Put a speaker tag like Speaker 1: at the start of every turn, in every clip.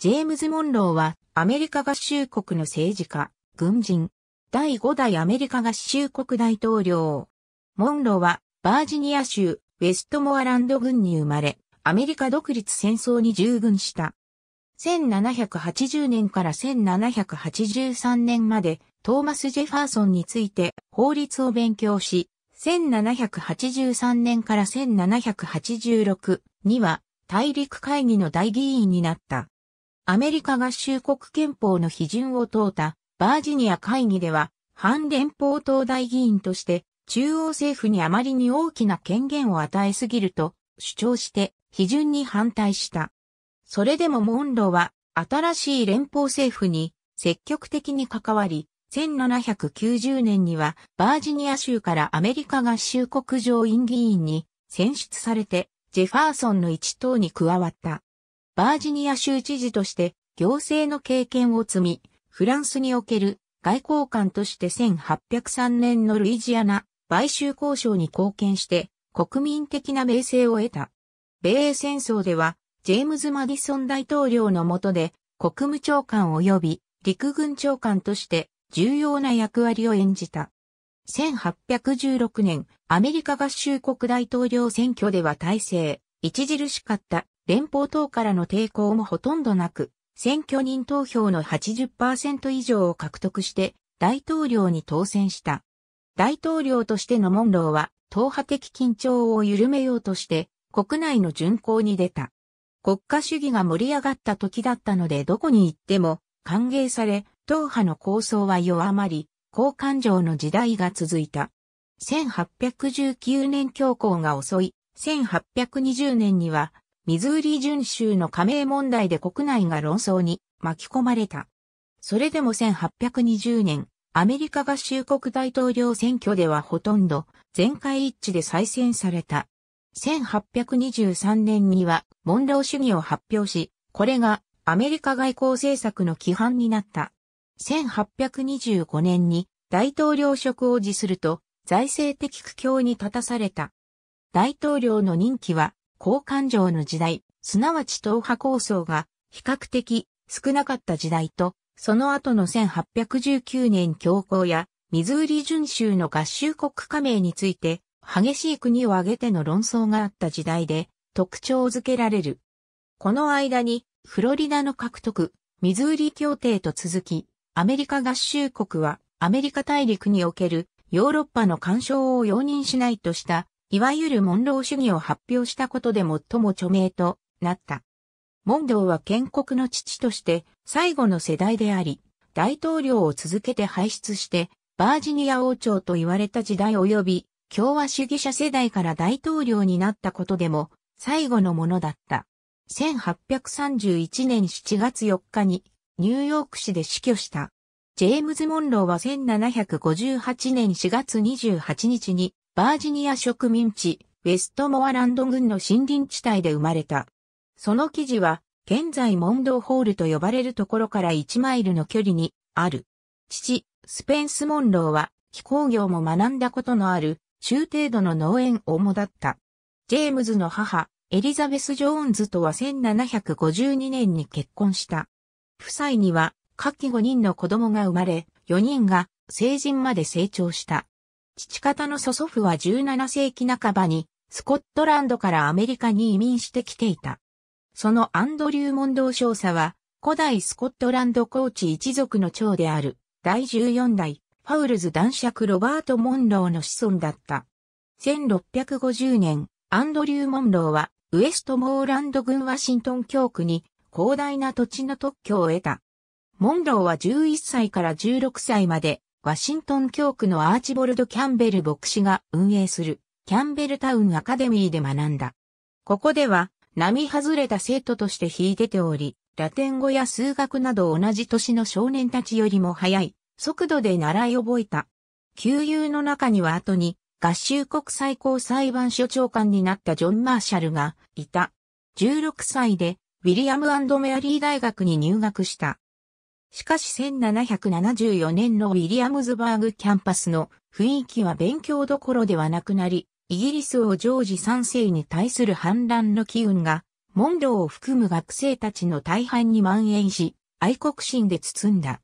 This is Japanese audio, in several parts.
Speaker 1: ジェームズ・モンローはアメリカ合衆国の政治家、軍人、第5代アメリカ合衆国大統領。モンローはバージニア州ウェストモアランド郡に生まれ、アメリカ独立戦争に従軍した。1780年から1783年までトーマス・ジェファーソンについて法律を勉強し、1783年から1786には大陸会議の大議員になった。アメリカ合衆国憲法の批准を問うたバージニア会議では、反連邦党大議員として、中央政府にあまりに大きな権限を与えすぎると主張して批准に反対した。それでもモンローは新しい連邦政府に積極的に関わり、1790年にはバージニア州からアメリカ合衆国上院議員に選出されてジェファーソンの一党に加わった。バージニア州知事として行政の経験を積み、フランスにおける外交官として1803年のルイジアナ買収交渉に貢献して国民的な名声を得た。米英戦争ではジェームズ・マディソン大統領の下で国務長官及び陸軍長官として重要な役割を演じた。1816年アメリカ合衆国大統領選挙では大勢、著しかった連邦党からの抵抗もほとんどなく、選挙人投票の80%以上を獲得して大統領に当選した。大統領としてのモンローは、党派的緊張を緩めようとして、国内の巡航に出た。国家主義が盛り上がった時だったのでどこに行っても歓迎され、党派の構想は弱まり、好感情の時代が続いた。1819年強行が遅い、1820年にはミズーリ準州の加盟問題で国内が論争に巻き込まれた。それでも1820年、アメリカ合衆国大統領選挙ではほとんど全会一致で再選された。1823年には、モンロー主義を発表し、これがアメリカ外交政策の規範になった。1825年に大統領職を辞すると、財政的苦境に立たされた。大統領の任期は交感情の時代、すなわち党派構想が比較的少なかった時代と、その後の1819年強行やミズーリ準州の合衆国加盟について、激しい国を挙げての論争があった時代で特徴づけられる。この間に、フロリダの獲得、ミズーリ協定と続き、アメリカ合衆国はアメリカ大陸におけるヨーロッパの干渉を容認しないとしたいわゆるモンロー主義を発表したことで最も著名となった。モンローは建国の父として最後の世代であり、大統領を続けて輩出して、バージニア王朝と言われた時代及び、共和主義者世代から大統領になったことでも、最後のものだった。1831年7月4日に、ニューヨーク市で死去した。ジェームズ・モンローは1758年4月28日にバージニア植民地、ウェストモアランド郡の森林地帯で生まれた。その記事は、現在モンドーホールと呼ばれるところから1マイルの距離にある。父、スペンス・モンローは、気候業も学んだことのある、中程度の農園主だった。ジェームズの母、エリザベス・ジョーンズとは1752年に結婚した。夫妻には、下記5人の子供が生まれ、4人が成人まで成長した。父方の祖祖父は17世紀半ばに、スコットランドからアメリカに移民してきていた。そのアンドリュー・モンドー少佐は、古代スコットランドコーチ一族の長である、第14代、ファウルズ男爵ロバート・モンローの子孫だった。1650年、アンドリュー・モンローは、ウエストモーランド郡ワシントン教区に、広大な土地の特許を得た。モンローは11歳から16歳まで、ワシントン教区のアーチボルド・キャンベル牧師が運営するキャンベルタウンアカデミーで学んだ。ここでは、並外れた生徒として秀いており、ラテン語や数学など同じ年の少年たちよりも早い、速度で習い覚えた。旧友の中には後に、合衆国最高裁判所長官になったジョン・マーシャルがいた。16歳で、ウィリアムメアリー大学に入学した。しかし1774年のウィリアムズバーグキャンパスの雰囲気は勉強どころではなくなり、イギリスをジョージ3世に対する反乱の機運が、モンローを含む学生たちの大半に蔓延し、愛国心で包んだ。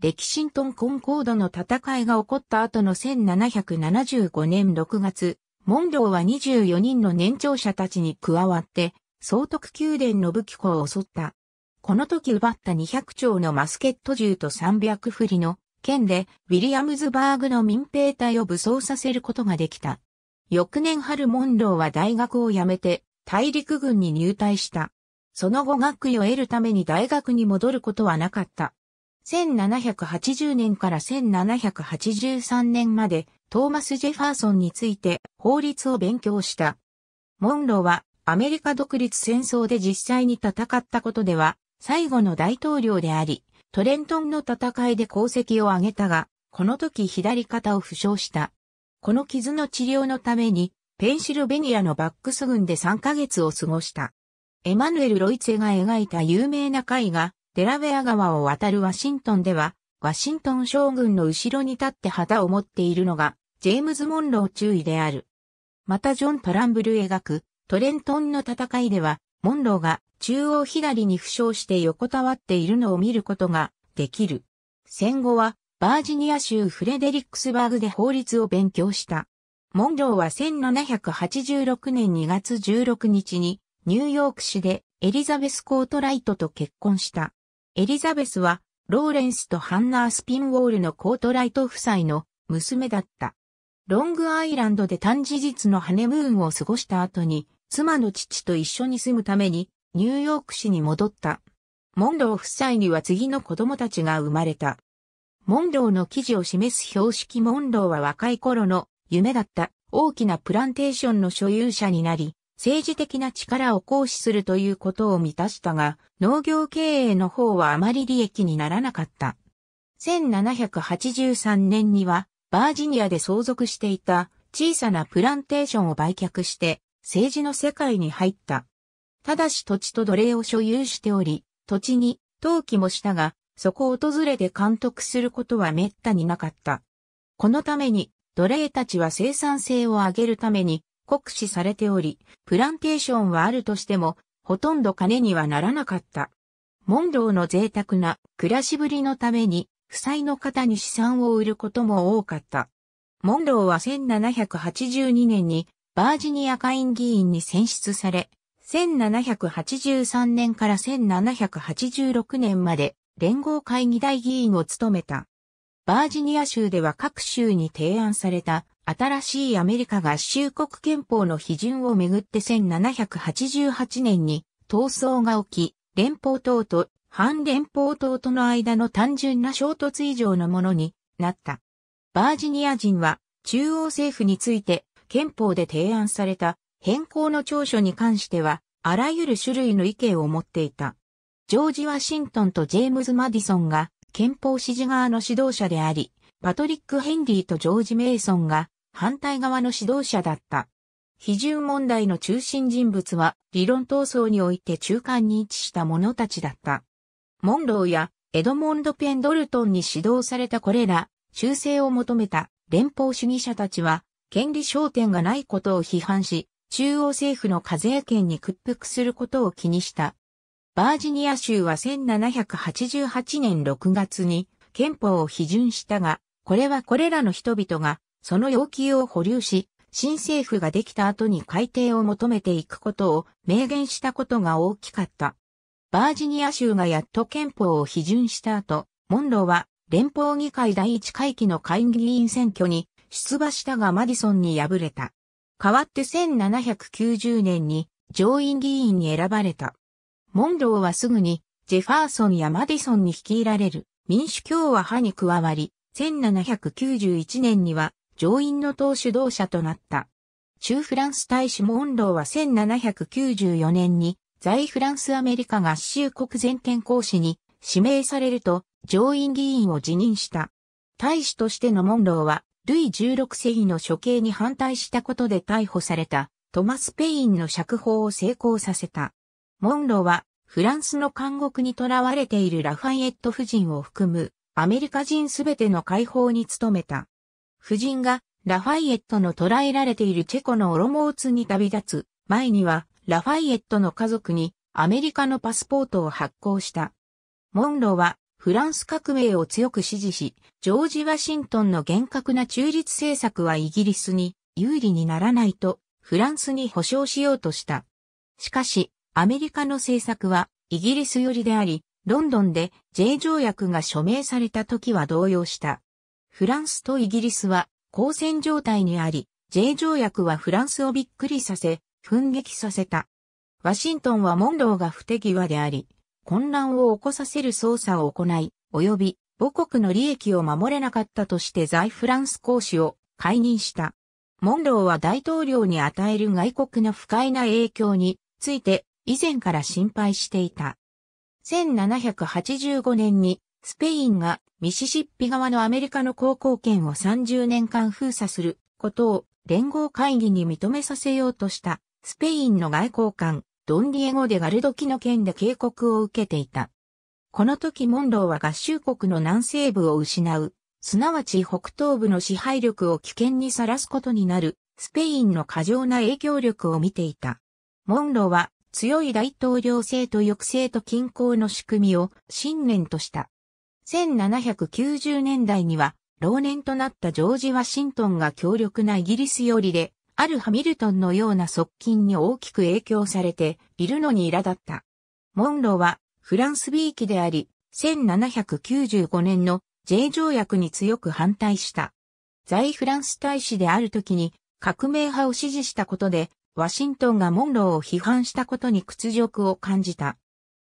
Speaker 1: 歴史ントンコンコードの戦いが起こった後の1775年6月、モンローは24人の年長者たちに加わって、総督宮殿の武器庫を襲った。この時奪った200丁のマスケット銃と300振りの剣でウィリアムズバーグの民兵隊を武装させることができた。翌年春モンローは大学を辞めて大陸軍に入隊した。その後学位を得るために大学に戻ることはなかった。1780年から1783年までトーマス・ジェファーソンについて法律を勉強した。モンローはアメリカ独立戦争で実際に戦ったことでは最後の大統領であり、トレントンの戦いで功績を挙げたが、この時左肩を負傷した。この傷の治療のために、ペンシルベニアのバックス軍で3ヶ月を過ごした。エマヌエル・ロイツェが描いた有名な絵画、デラウェア川を渡るワシントンでは、ワシントン将軍の後ろに立って旗を持っているのが、ジェームズ・モンロー注意である。またジョン・トランブル描く、トレントンの戦いでは、モンローが中央左に負傷して横たわっているのを見ることができる。戦後はバージニア州フレデリックスバーグで法律を勉強した。モンローは1786年2月16日にニューヨーク市でエリザベス・コートライトと結婚した。エリザベスはローレンスとハンナー・スピンウォールのコートライト夫妻の娘だった。ロングアイランドで短事実のハネムーンを過ごした後に妻の父と一緒に住むために、ニューヨーク市に戻った。モンロー夫妻には次の子供たちが生まれた。モンローの記事を示す標識モンローは若い頃の夢だった大きなプランテーションの所有者になり、政治的な力を行使するということを満たしたが、農業経営の方はあまり利益にならなかった。1783年には、バージニアで相続していた小さなプランテーションを売却して、政治の世界に入った。ただし土地と奴隷を所有しており、土地に登記もしたが、そこを訪れて監督することは滅多になかった。このために、奴隷たちは生産性を上げるために酷使されており、プランテーションはあるとしても、ほとんど金にはならなかった。モンローの贅沢な暮らしぶりのために、負債の方に資産を売ることも多かった。モンローは1782年にバージニア下院議員に選出され、1783年から1786年まで連合会議大議員を務めた。バージニア州では各州に提案された新しいアメリカ合衆国憲法の批准をめぐって1788年に闘争が起き、連邦党と反連邦党との間の単純な衝突以上のものになった。バージニア人は中央政府について憲法で提案された変更の長所に関しては、あらゆる種類の意見を持っていた。ジョージ・ワシントンとジェームズ・マディソンが憲法支持側の指導者であり、パトリック・ヘンリーとジョージ・メイソンが反対側の指導者だった。批准問題の中心人物は理論闘争において中間に位置した者たちだった。モンローやエドモンド・ペンドルトンに指導されたこれら、修正を求めた連邦主義者たちは権利焦点がないことを批判し、中央政府の課税権に屈服することを気にした。バージニア州は1788年6月に憲法を批准したが、これはこれらの人々がその要求を保留し、新政府ができた後に改定を求めていくことを明言したことが大きかった。バージニア州がやっと憲法を批准した後、モンローは連邦議会第一会期の会議員選挙に出馬したがマディソンに敗れた。代わって1790年に上院議員に選ばれた。モンローはすぐにジェファーソンやマディソンに率いられる民主共和派に加わり、1791年には上院の党主導者となった。中フランス大使モンローは1794年に在フランスアメリカ合衆国全権候使に指名されると上院議員を辞任した。大使としてのモンローはルイ16世紀の処刑に反対したことで逮捕されたトマス・ペインの釈放を成功させた。モンロはフランスの監獄に囚われているラファイエット夫人を含むアメリカ人すべての解放に努めた。夫人がラファイエットの捕らえられているチェコのオロモーツに旅立つ前にはラファイエットの家族にアメリカのパスポートを発行した。モンロはフランス革命を強く支持し、ジョージ・ワシントンの厳格な中立政策はイギリスに有利にならないと、フランスに保障しようとした。しかし、アメリカの政策はイギリス寄りであり、ロンドンで J 条約が署名された時は動揺した。フランスとイギリスは交戦状態にあり、J 条約はフランスをびっくりさせ、奮撃させた。ワシントンはモンローが不手際であり、混乱を起こさせる捜査を行い、及び母国の利益を守れなかったとして在フランス公使を解任した。モンローは大統領に与える外国の不快な影響について以前から心配していた。1785年にスペインがミシシッピ側のアメリカの航行権を30年間封鎖することを連合会議に認めさせようとしたスペインの外交官ドンディエゴ・でガルドキの件で警告を受けていた。この時モンローは合衆国の南西部を失う、すなわち北東部の支配力を危険にさらすことになる、スペインの過剰な影響力を見ていた。モンローは強い大統領制と抑制と均衡の仕組みを信念とした。1790年代には老年となったジョージ・ワシントンが強力なイギリス寄りであるハミルトンのような側近に大きく影響されているのに苛立った。モンローはフランス美意気であり、1795年の J 条約に強く反対した。在フランス大使である時に革命派を支持したことで、ワシントンがモンローを批判したことに屈辱を感じた。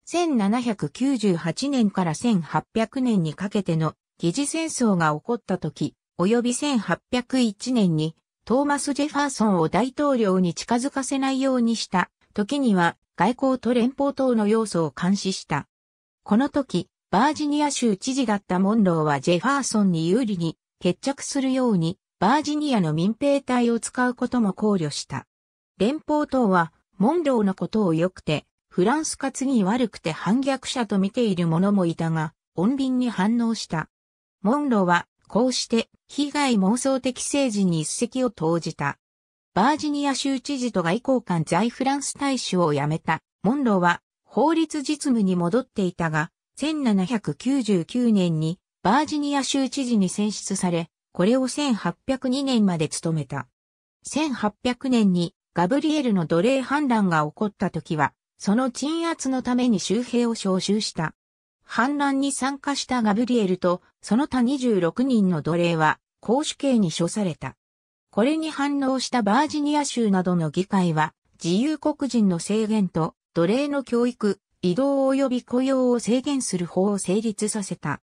Speaker 1: 1798年から1800年にかけての疑似戦争が起こった時、及び1801年にトーマス・ジェファーソンを大統領に近づかせないようにした、時には外交と連邦等の要素を監視した。この時、バージニア州知事だったモンローはジェファーソンに有利に決着するように、バージニアの民兵隊を使うことも考慮した。連邦等は、モンローのことを良くて、フランス活に悪くて反逆者と見ている者もいたが、穏便に反応した。モンローはこうして、被害妄想的政治に一石を投じた。バージニア州知事と外交官在フランス大使を辞めた、モンローは、法律実務に戻っていたが、1799年に、バージニア州知事に選出され、これを1802年まで務めた。1800年にガブリエルの奴隷反乱が起こった時は、その鎮圧のために周兵を招集した。反乱に参加したガブリエルとその他26人の奴隷は公主刑に処された。これに反応したバージニア州などの議会は、自由黒人の制限と奴隷の教育、移動及び雇用を制限する法を成立させた。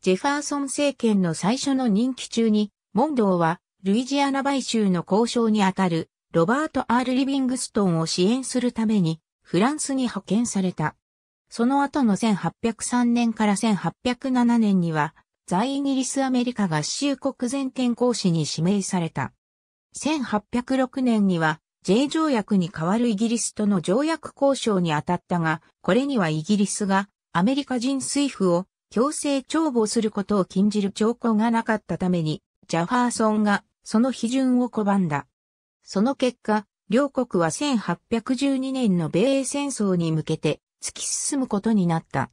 Speaker 1: ジェファーソン政権の最初の任期中に、モンドーはルイジアナ買収の交渉にあたるロバート・アール・リビングストンを支援するためにフランスに派遣された。その後の1803年から1807年には在イギリスアメリカ合衆国全権公使に指名された。1806年には J 条約に代わるイギリスとの条約交渉に当たったが、これにはイギリスがアメリカ人水夫を強制徴募することを禁じる兆候がなかったために、ジャファーソンがその批准を拒んだ。その結果、両国は1812年の米英戦争に向けて突き進むことになった。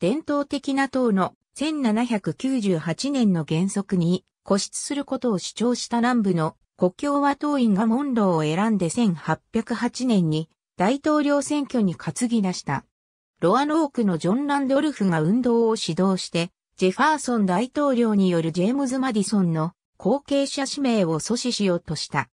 Speaker 1: 伝統的な党の1798年の原則に固執することを主張した南部の国境和党員がモンローを選んで1808年に大統領選挙に担ぎ出した。ロアノークのジョン・ランドルフが運動を指導して、ジェファーソン大統領によるジェームズ・マディソンの後継者指名を阻止しようとした。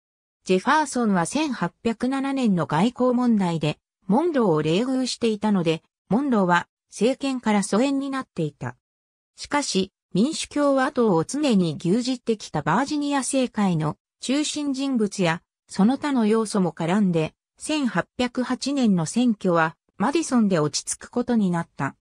Speaker 1: ジェファーソンは1807年の外交問題で、モンローを冷遇していたので、モンローは政権から疎遠になっていた。しかし、民主共和党を常に牛耳ってきたバージニア政界の中心人物や、その他の要素も絡んで、1808年の選挙はマディソンで落ち着くことになった。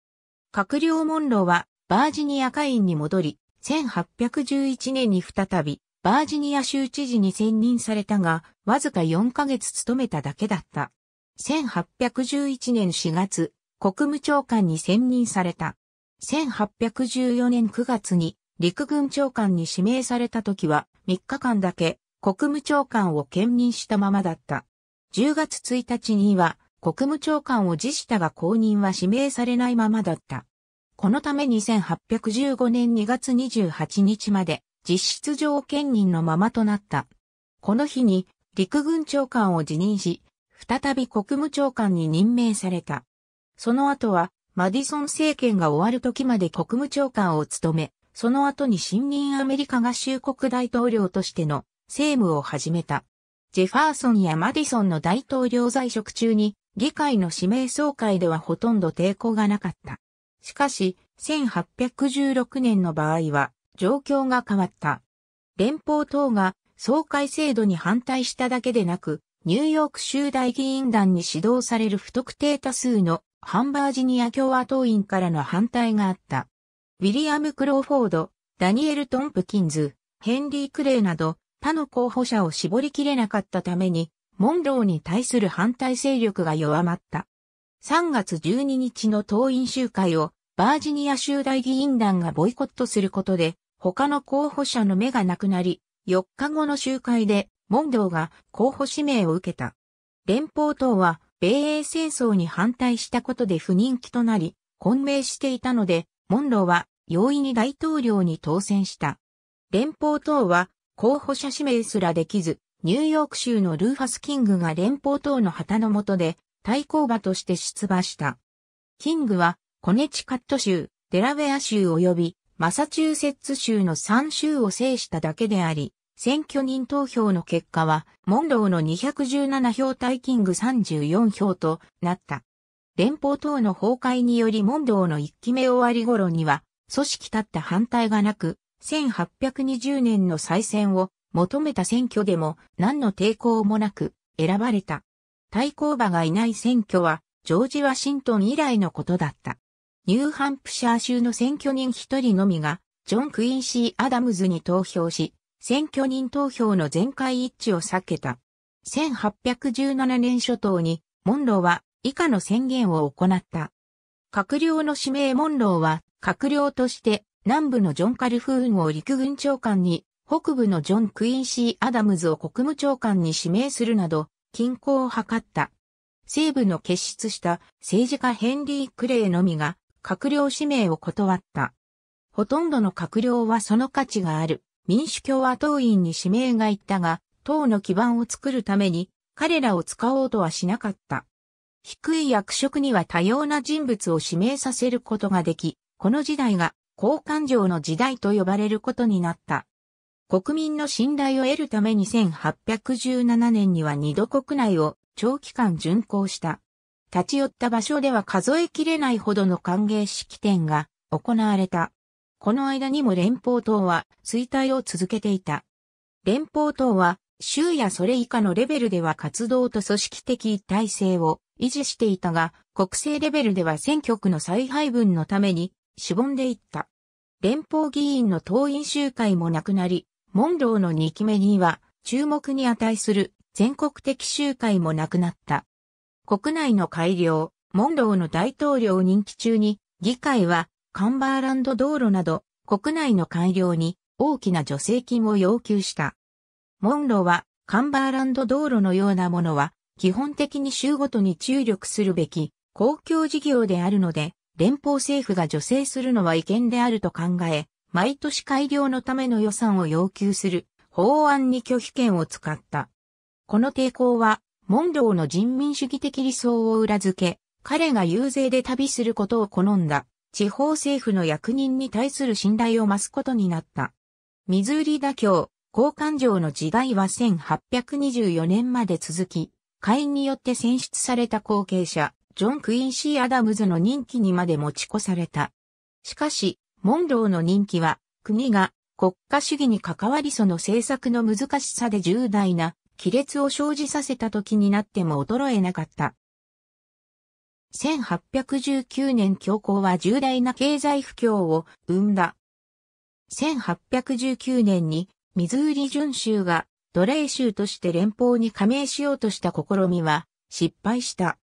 Speaker 1: 閣僚モンローはバージニア会員に戻り、1811年に再びバージニア州知事に選任されたが、わずか4ヶ月務めただけだった。1811年4月、国務長官に選任された。1814年9月に陸軍長官に指名された時は3日間だけ国務長官を兼任したままだった。10月1日には国務長官を辞したが公認は指名されないままだった。このために8 1 5年2月28日まで実質上兼任のままとなった。この日に陸軍長官を辞任し、再び国務長官に任命された。その後はマディソン政権が終わる時まで国務長官を務め、その後に新任アメリカ合衆国大統領としての政務を始めた。ジェファーソンやマディソンの大統領在職中に、議会の指名総会ではほとんど抵抗がなかった。しかし、1816年の場合は、状況が変わった。連邦等が総会制度に反対しただけでなく、ニューヨーク州大議員団に指導される不特定多数のハンバージニア共和党員からの反対があった。ウィリアム・クローフォード、ダニエル・トンプキンズ、ヘンリー・クレイなど他の候補者を絞りきれなかったために、モンローに対する反対勢力が弱まった。3月12日の党員集会をバージニア州大議員団がボイコットすることで、他の候補者の目がなくなり、4日後の集会で、モンローが候補指名を受けた。連邦党は米英戦争に反対したことで不人気となり、混迷していたので、モンローは容易に大統領に当選した。連邦党は候補者指名すらできず、ニューヨーク州のルーファス・キングが連邦党の旗の下で対抗馬として出馬した。キングはコネチカット州、デラウェア州及びマサチューセッツ州の3州を制しただけであり、選挙人投票の結果は、モンローの217票対キング34票となった。連邦党の崩壊によりモンローの1期目終わり頃には、組織立った反対がなく、1820年の再選を求めた選挙でも何の抵抗もなく選ばれた。対抗馬がいない選挙は、ジョージ・ワシントン以来のことだった。ニューハンプシャー州の選挙人一人のみが、ジョン・クインシー・アダムズに投票し、選挙人投票の全会一致を避けた。1817年初頭に、モンローは以下の宣言を行った。閣僚の指名モンローは、閣僚として南部のジョン・カルフーンを陸軍長官に、北部のジョン・クインシー・アダムズを国務長官に指名するなど、均衡を図った。西部の結出した政治家ヘンリー・クレイのみが閣僚指名を断った。ほとんどの閣僚はその価値がある。民主共和党員に指名がいったが、党の基盤を作るために彼らを使おうとはしなかった。低い役職には多様な人物を指名させることができ、この時代が交換上の時代と呼ばれることになった。国民の信頼を得るために1817年には二度国内を長期間巡行した。立ち寄った場所では数えきれないほどの歓迎式典が行われた。この間にも連邦党は衰退を続けていた。連邦党は州やそれ以下のレベルでは活動と組織的一体性を維持していたが、国政レベルでは選挙区の再配分のためにしぼんでいった。連邦議員の党員集会もなくなり、モンローの2期目には注目に値する全国的集会もなくなった。国内の改良、モンローの大統領任期中に議会はカンバーランド道路など、国内の改良に大きな助成金を要求した。モンローは、カンバーランド道路のようなものは、基本的に州ごとに注力するべき公共事業であるので、連邦政府が助成するのは違憲であると考え、毎年改良のための予算を要求する法案に拒否権を使った。この抵抗は、モンローの人民主義的理想を裏付け、彼が遊説で旅することを好んだ地方政府の役人に対する信頼を増すことになった。ミズーリ妥協、交換上の時代は1824年まで続き、会員によって選出された後継者、ジョン・クインシー・アダムズの任期にまで持ち越された。しかし、モンローの任期は、国が国家主義に関わりその政策の難しさで重大な亀裂を生じさせた時になっても衰えなかった。1819年恐慌は重大な経済不況を生んだ。1819年にミズーリ準州が奴隷州として連邦に加盟しようとした試みは失敗した。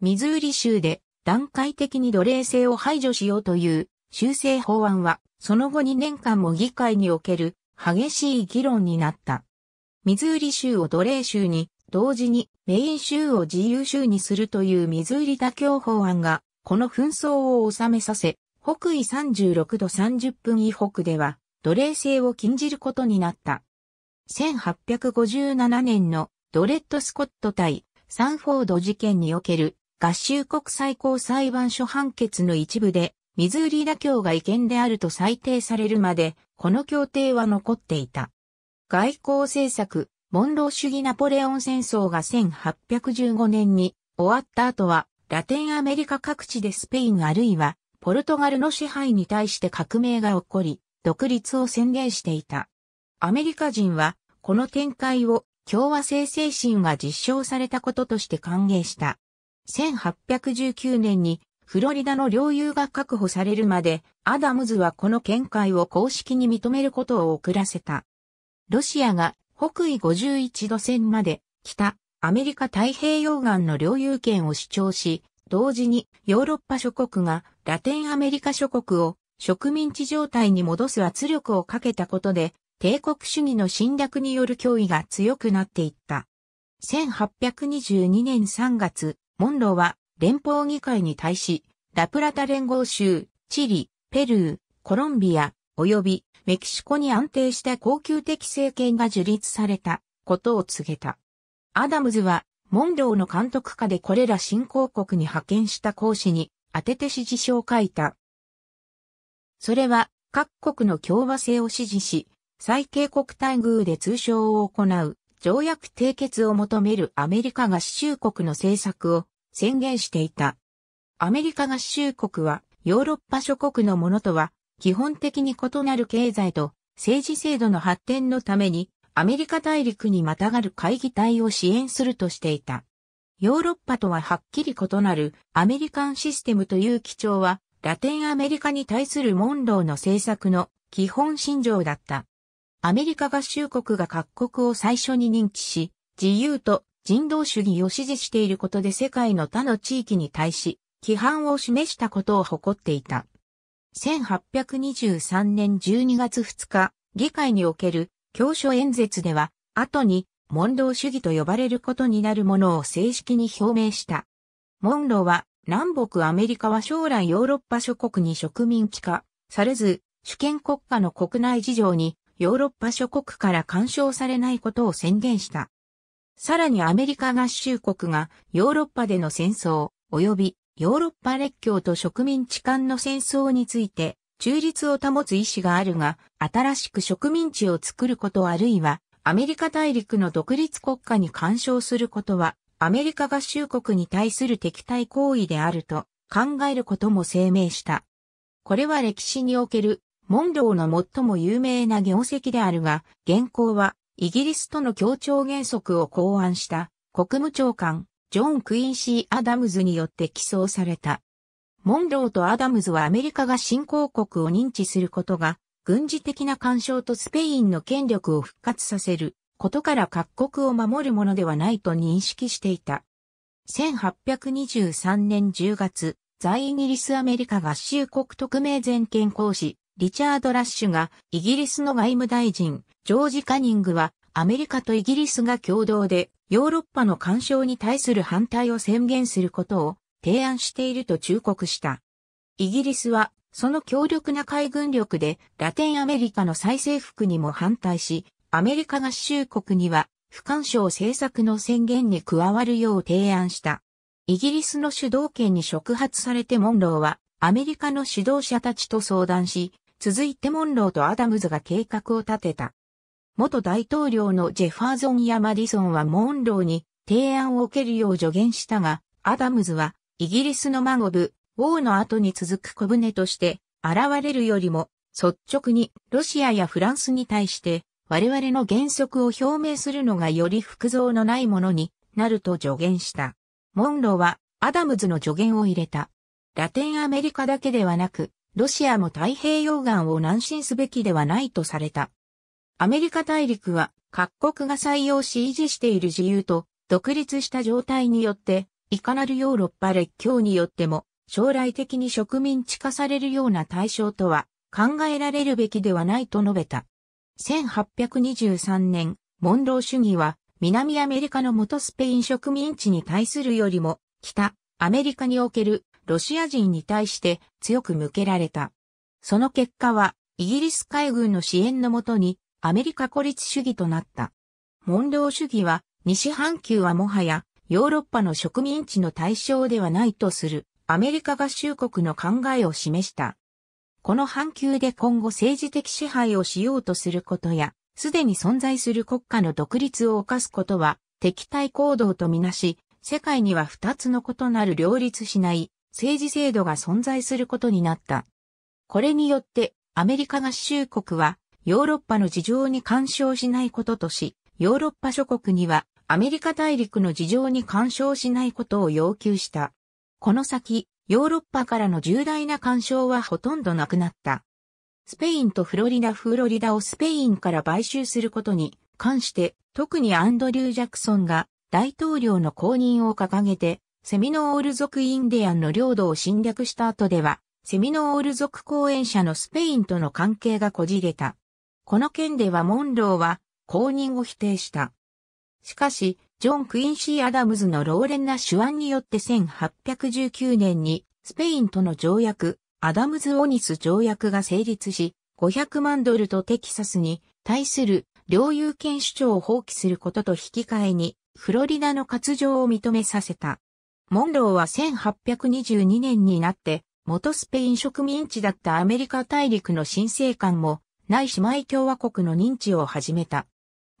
Speaker 1: ミズーリ州で段階的に奴隷制を排除しようという修正法案はその後2年間も議会における激しい議論になった。ミズーリ州を奴隷州に同時にメイン州を自由州にするというミズーリ協法案が、この紛争を収めさせ、北緯36度30分以北では、奴隷制を禁じることになった。1857年のドレッド・スコット対サンフォード事件における合衆国最高裁判所判決の一部で、ミズーリ妥協が違憲であると裁定されるまで、この協定は残っていた。外交政策、モンロー主義ナポレオン戦争が1815年に終わった後は、ラテンアメリカ各地でスペインあるいは、ポルトガルの支配に対して革命が起こり、独立を宣言していた。アメリカ人は、この展開を共和制精神が実証されたこととして歓迎した。1819年にフロリダの領有が確保されるまで、アダムズはこの見解を公式に認めることを遅らせた。ロシアが北緯51度線まで北アメリカ太平洋岸の領有権を主張し、同時にヨーロッパ諸国がラテンアメリカ諸国を植民地状態に戻す圧力をかけたことで、帝国主義の侵略による脅威が強くなっていった。1822年3月、モンローは連邦議会に対し、ラプラタ連合州、チリ、ペルー、コロンビア、及びメキシコに安定した恒久的政権が樹立されたことを告げた。アダムズは、モンローの監督下でこれら新興国に派遣した講師に当てて指示書を書いた。それは、各国の共和制を支持し、最恵国待遇で通称を行う、条約締結を求めるアメリカ合衆国の政策を宣言していた。アメリカ合衆国はヨーロッパ諸国のものとは基本的に異なる経済と政治制度の発展のためにアメリカ大陸にまたがる会議体を支援するとしていた。ヨーロッパとははっきり異なるアメリカンシステムという基調はラテンアメリカに対するモンローの政策の基本信条だった。アメリカ合衆国が各国を最初に認知し、自由と人道主義を支持していることで世界の他の地域に対し、規範を示したことを誇っていた。1823年12月2日、議会における教書演説では、後に、モンロー主義と呼ばれることになるものを正式に表明した。モンローは、南北アメリカは将来ヨーロッパ諸国に植民地化されず、主権国家の国内事情にヨーロッパ諸国から干渉されないことを宣言した。さらにアメリカ合衆国がヨーロッパでの戦争及びヨーロッパ列強と植民地間の戦争について、中立を保つ意思があるが、新しく植民地を作ることあるいは、アメリカ大陸の独立国家に干渉することは、アメリカ合衆国に対する敵対行為であると考えることも声明した。これは歴史におけるモンローの最も有名な業績であるが、現行はイギリスとの協調原則を考案した国務長官ジョン・クインシー・アダムズによって起草された。モンローとアダムズはアメリカが新興国を認知することが、軍事的な干渉とスペインの権力を復活させることから各国を守るものではないと認識していた。1823年10月、在イギリスアメリカ合衆国特命全権公使、リチャード・ラッシュが、イギリスの外務大臣、ジョージ・カニングは、アメリカとイギリスが共同で、ヨーロッパの干渉に対する反対を宣言することを提案していると忠告した。イギリスは、その強力な海軍力でラテンアメリカの再征服にも反対し、アメリカ合衆国には不干渉政策の宣言に加わるよう提案した。イギリスの主導権に触発されてモンローはアメリカの指導者たちと相談し、続いてモンローとアダムズが計画を立てた。元大統領のジェファーゾンやマディソンはモンローに提案を受けるよう助言したが、アダムズはイギリスの孫部、王の後に続く小舟として現れるよりも率直にロシアやフランスに対して我々の原則を表明するのがより複造のないものになると助言した。モンローはアダムズの助言を入れた。ラテンアメリカだけではなく、ロシアも太平洋岸を南進すべきではないとされた。アメリカ大陸は各国が採用し維持している自由と独立した状態によって、いかなるヨーロッパ列強によっても将来的に植民地化されるような対象とは考えられるべきではないと述べた。1823年、モンロー主義は南アメリカの元スペイン植民地に対するよりも北アメリカにおけるロシア人に対して強く向けられた。その結果はイギリス海軍の支援のもとにアメリカ孤立主義となった。モンロー主義は、西半球はもはや、ヨーロッパの植民地の対象ではないとする、アメリカ合衆国の考えを示した。この半球で今後政治的支配をしようとすることや、すでに存在する国家の独立を犯すことは、敵対行動とみなし、世界には二つの異なる両立しない政治制度が存在することになった。これによってアメリカ合衆国はヨーロッパの事情に干渉しないこととし、ヨーロッパ諸国にはアメリカ大陸の事情に干渉しないことを要求した。この先、ヨーロッパからの重大な干渉はほとんどなくなった。スペインとフロリダフロリダをスペインから買収することに関して、特にアンドリュー・ジャクソンが大統領の公認を掲げて、セミノール族インディアンの領土を侵略した後では、セミノール族講演者のスペインとの関係がこじれた。この件ではモンローは公認を否定した。しかし、ジョン・クインシー・アダムズのローレンナ手腕によって1819年にスペインとの条約、アダムズ・オニス条約が成立し、500万ドルとテキサスに対する領有権主張を放棄することと引き換えに、フロリダの割譲を認めさせた。モンローは1822年になって、元スペイン植民地だったアメリカ大陸の新生官もない姉妹共和国の認知を始めた。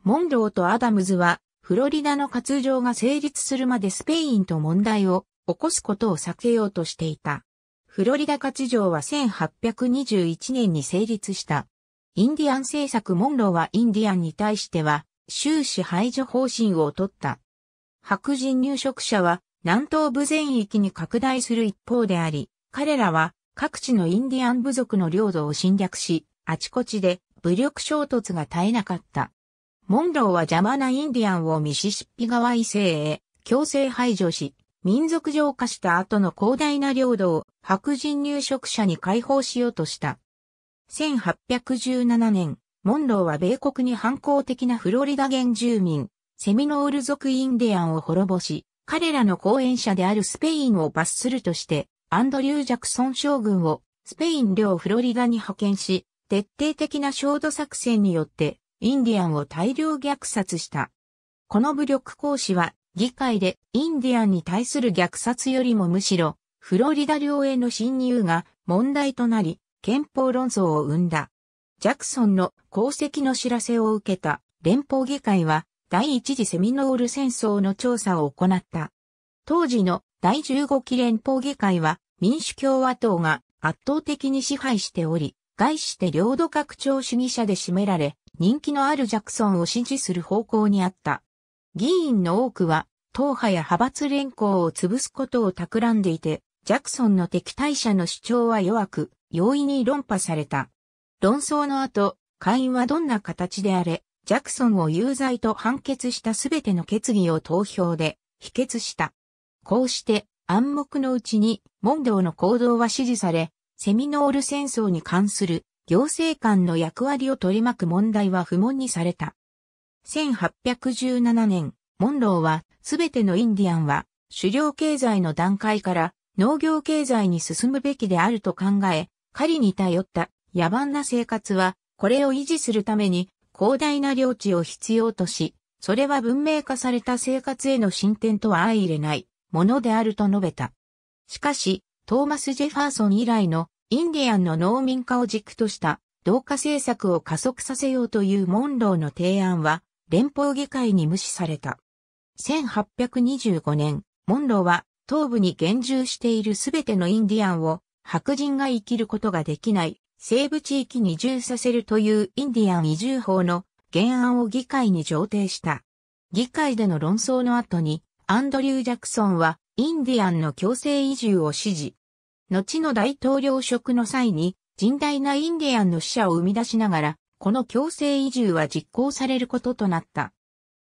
Speaker 1: モンローとアダムズは、フロリダの割譲が成立するまでスペインと問題を起こすことを避けようとしていた。フロリダ割譲は1821年に成立した。インディアン政策モンローはインディアンに対しては、終始排除方針を取った。白人入植者は南東部全域に拡大する一方であり、彼らは各地のインディアン部族の領土を侵略し、あちこちで武力衝突が絶えなかった。モンローは邪魔なインディアンをミシシッピ川伊勢へ強制排除し、民族浄化した後の広大な領土を白人入植者に解放しようとした。1817年、モンローは米国に反抗的なフロリダ原住民、セミノール族インディアンを滅ぼし、彼らの後援者であるスペインを罰するとして、アンドリュー・ジャクソン将軍をスペイン領フロリダに派遣し、徹底的な焦土作戦によって、インディアンを大量虐殺した。この武力行使は、議会でインディアンに対する虐殺よりもむしろ、フロリダ領への侵入が問題となり、憲法論争を生んだ。ジャクソンの功績の知らせを受けた連邦議会は第一次セミノール戦争の調査を行った。当時の第15期連邦議会は民主共和党が圧倒的に支配しており、概して領土拡張主義者で占められ、人気のあるジャクソンを支持する方向にあった。議員の多くは、党派や派閥連行を潰すことを企んでいて、ジャクソンの敵対者の主張は弱く、容易に論破された。論争の後、会員はどんな形であれ、ジャクソンを有罪と判決したすべての決議を投票で否決した。こうして暗黙のうちにモンドの行動は支持され、セミノール戦争に関する行政官の役割を取り巻く問題は不問にされた。1817年、モンローは、すべてのインディアンは、狩猟経済の段階から農業経済に進むべきであると考え、狩りに頼った野蛮な生活は、これを維持するために広大な領地を必要とし、それは文明化された生活への進展とは相入れないものであると述べた。しかし、トーマス・ジェファーソン以来のインディアンの農民化を軸とした同化政策を加速させようというモンローの提案は連邦議会に無視された。1825年、モンローは東部に厳重しているすべてのインディアンを白人が生きることができない西部地域に移住させるというインディアン移住法の原案を議会に上呈した。議会での論争の後にアンドリュー・ジャクソンはインディアンの強制移住を指示。後の大統領職の際に、甚大なインディアンの死者を生み出しながら、この強制移住は実行されることとなった。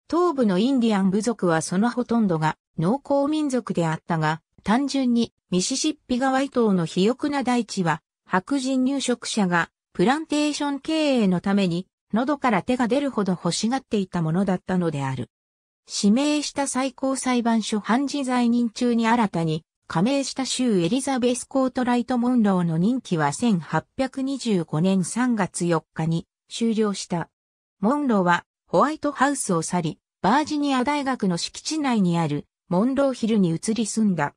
Speaker 1: 東部のインディアン部族はそのほとんどが農耕民族であったが、単純にミシシッピ川伊東の肥沃な大地は、白人入植者がプランテーション経営のために喉から手が出るほど欲しがっていたものだったのである。指名した最高裁判所判事在任中に新たに加盟した州エリザベス・コートライト・モンローの任期は1825年3月4日に終了した。モンローはホワイトハウスを去り、バージニア大学の敷地内にあるモンローヒルに移り住んだ。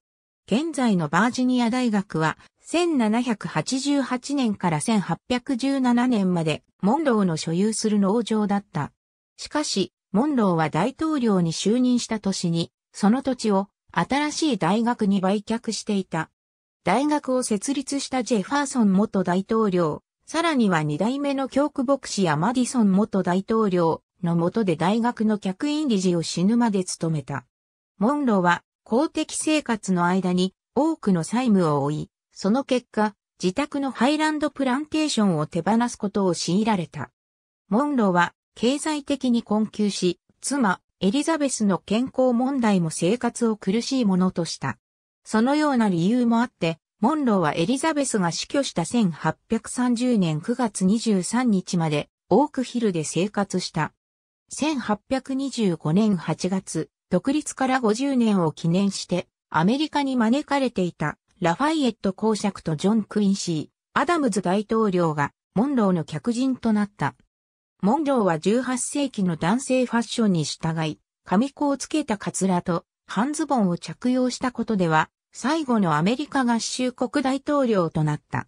Speaker 1: 現在のバージニア大学は1788年から1817年までモンローの所有する農場だった。しかし、モンローは大統領に就任した年に、その土地を新しい大学に売却していた。大学を設立したジェファーソン元大統領、さらには二代目の教区牧師やマディソン元大統領の下で大学の客員理事を死ぬまで務めた。モンロは公的生活の間に多くの債務を負い、その結果、自宅のハイランドプランテーションを手放すことを強いられた。モンロは経済的に困窮し、妻、エリザベスの健康問題も生活を苦しいものとした。そのような理由もあって、モンローはエリザベスが死去した1830年9月23日までオークヒルで生活した。1825年8月、独立から50年を記念してアメリカに招かれていたラファイエット公爵とジョン・クインシー、アダムズ大統領がモンローの客人となった。モンローは18世紀の男性ファッションに従い、紙子をつけたカツラと半ズボンを着用したことでは、最後のアメリカ合衆国大統領となった。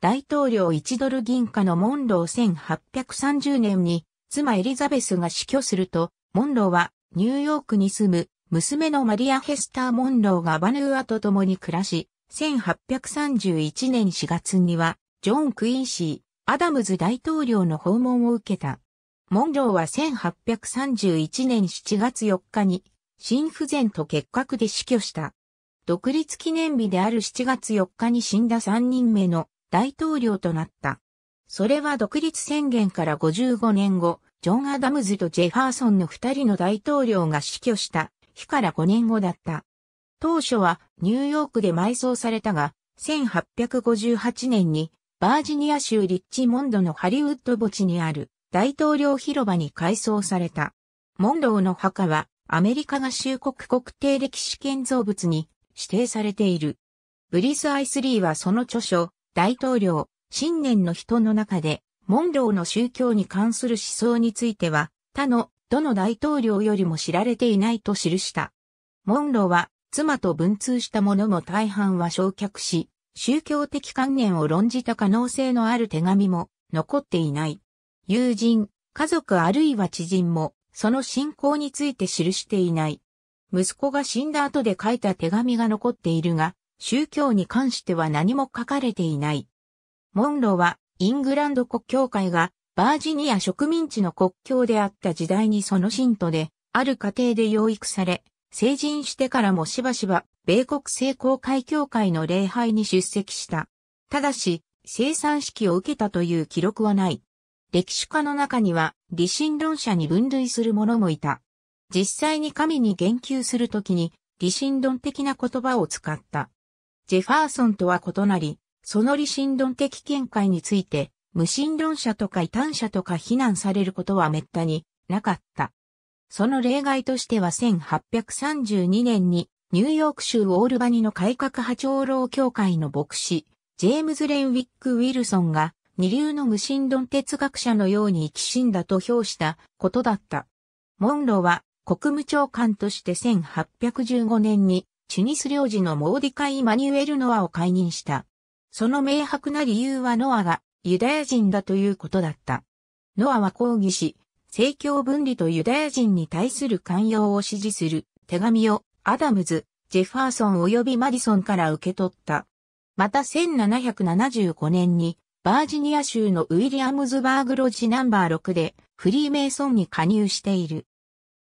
Speaker 1: 大統領1ドル銀貨のモンロー1830年に、妻エリザベスが死去すると、モンローはニューヨークに住む娘のマリア・ヘスター・モンローがバヌーアと共に暮らし、1831年4月には、ジョン・クインシー、アダムズ大統領の訪問を受けた。モンローは1831年7月4日に心不全と結核で死去した。独立記念日である7月4日に死んだ3人目の大統領となった。それは独立宣言から55年後、ジョン・アダムズとジェファーソンの2人の大統領が死去した日から5年後だった。当初はニューヨークで埋葬されたが、1858年にバージニア州リッチモンドのハリウッド墓地にある大統領広場に改装された。モンローの墓はアメリカ合衆国国定歴史建造物に指定されている。ブリス・アイスリーはその著書、大統領、新年の人の中で、モンローの宗教に関する思想については、他の、どの大統領よりも知られていないと記した。モンローは、妻と文通した者の大半は焼却し、宗教的観念を論じた可能性のある手紙も残っていない。友人、家族あるいは知人も、その信仰について記していない。息子が死んだ後で書いた手紙が残っているが、宗教に関しては何も書かれていない。モンロは、イングランド国教会が、バージニア植民地の国境であった時代にその信徒で、ある家庭で養育され、成人してからもしばしば、米国聖公会協会の礼拝に出席した。ただし、生産式を受けたという記録はない。歴史家の中には、理心論者に分類する者もいた。実際に神に言及するときに、理心論的な言葉を使った。ジェファーソンとは異なり、その理心論的見解について、無神論者とか異端者とか非難されることは滅多になかった。その例外としては1832年にニューヨーク州オールバニの改革派長老協会の牧師、ジェームズ・レンウィック・ウィルソンが二流の無神論哲学者のように生き死んだと評したことだった。モンロは国務長官として1815年にチュニス領事のモーディカイ・マニュエル・ノアを解任した。その明白な理由はノアがユダヤ人だということだった。ノアは抗議し、政教分離とユダヤ人に対する寛容を支持する手紙をアダムズ、ジェファーソン及びマディソンから受け取った。また1775年にバージニア州のウィリアムズバーグロジナンバー6でフリーメイソンに加入している。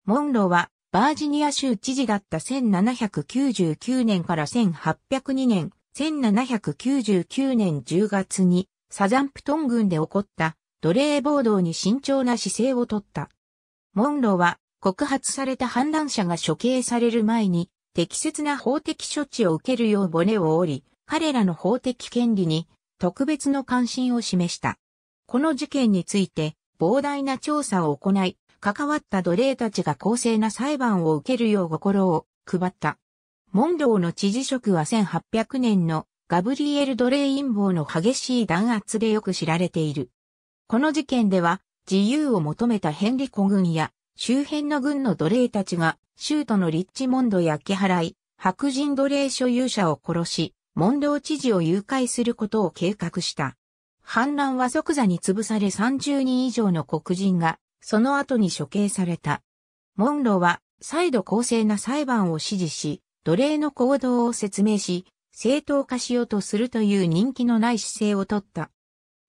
Speaker 1: モンロはバージニア州知事だった1799年から1802年、1799年10月にサザンプトン郡で起こった奴隷暴動に慎重な姿勢をとった。モンローは告発された反乱者が処刑される前に適切な法的処置を受けるよう骨を折り、彼らの法的権利に特別の関心を示した。この事件について膨大な調査を行い、関わった奴隷たちが公正な裁判を受けるよう心を配った。モンローの知事職は1800年のガブリエル・奴隷陰謀の激しい弾圧でよく知られている。この事件では、自由を求めたヘンリコ軍や、周辺の軍の奴隷たちが、州都のリッチモンドや気払い、白人奴隷所有者を殺し、モンロー知事を誘拐することを計画した。反乱は即座に潰され30人以上の黒人が、その後に処刑された。モンローは、再度公正な裁判を支持し、奴隷の行動を説明し、正当化しようとするという人気のない姿勢をとった。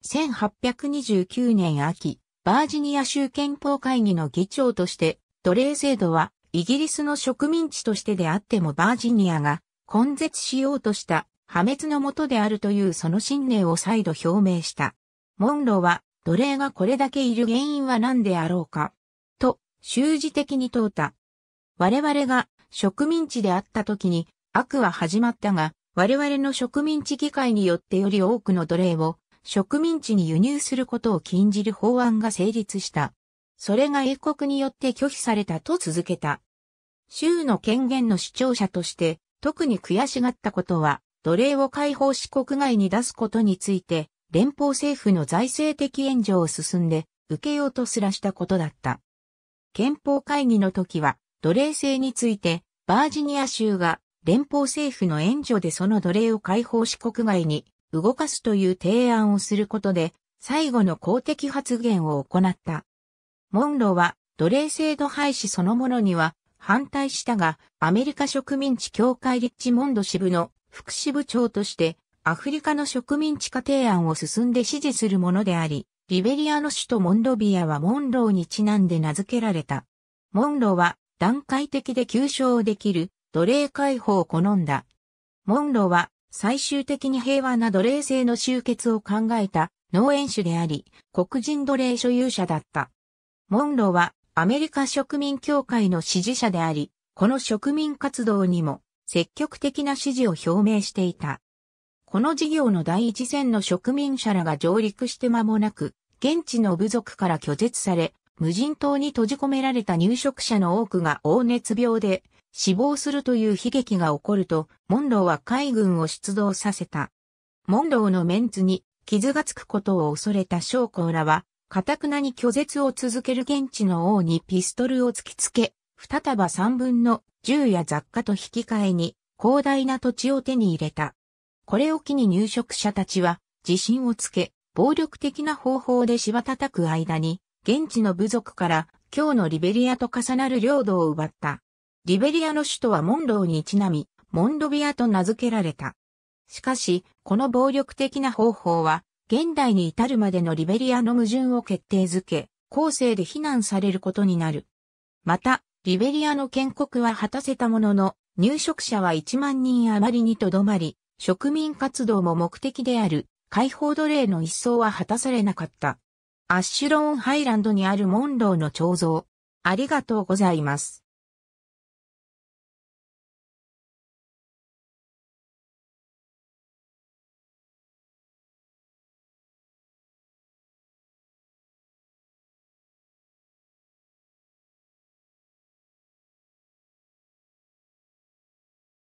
Speaker 1: 1829年秋、バージニア州憲法会議の議長として、奴隷制度はイギリスの植民地としてであってもバージニアが根絶しようとした破滅のもとであるというその信念を再度表明した。モンローは奴隷がこれだけいる原因は何であろうか。と、習字的に問うた。我々が植民地であった時に悪は始まったが、我々の植民地議会によってより多くの奴隷を植民地に輸入することを禁じる法案が成立した。それが英国によって拒否されたと続けた。州の権限の主張者として、特に悔しがったことは、奴隷を解放し国外に出すことについて、連邦政府の財政的援助を進んで、受けようとすらしたことだった。憲法会議の時は、奴隷制について、バージニア州が連邦政府の援助でその奴隷を解放し国外に動かすという提案をすることで、最後の公的発言を行った。モンロは奴隷制度廃止そのものには反対したが、アメリカ植民地協会リッチモンド支部の副支部長として、アフリカの植民地化提案を進んで支持するものであり、リベリアの首都モンロビアはモンローにちなんで名付けられた。モンローは段階的で急所をできる奴隷解放を好んだ。モンローは最終的に平和な奴隷制の終結を考えた農園主であり、黒人奴隷所有者だった。モンローはアメリカ植民協会の支持者であり、この植民活動にも積極的な支持を表明していた。この事業の第一線の植民者らが上陸して間もなく、現地の部族から拒絶され、無人島に閉じ込められた入植者の多くが黄熱病で死亡するという悲劇が起こると、モンローは海軍を出動させた。モンローのメンツに傷がつくことを恐れた将校らは、かたくなに拒絶を続ける現地の王にピストルを突きつけ、再び三分の銃や雑貨と引き換えに、広大な土地を手に入れた。これを機に入植者たちは、自信をつけ、暴力的な方法で芝叩く間に、現地の部族から、今日のリベリアと重なる領土を奪った。リベリアの首都はモンローにちなみ、モンロビアと名付けられた。しかし、この暴力的な方法は、現代に至るまでのリベリアの矛盾を決定づけ、後世で非難されることになる。また、リベリアの建国は果たせたものの、入植者は1万人余りにとどまり、植民活動も目的である解放奴隷の一掃は果たされなかった。アッシュローンハイランドにあるモンローの彫像。ありがとうございます。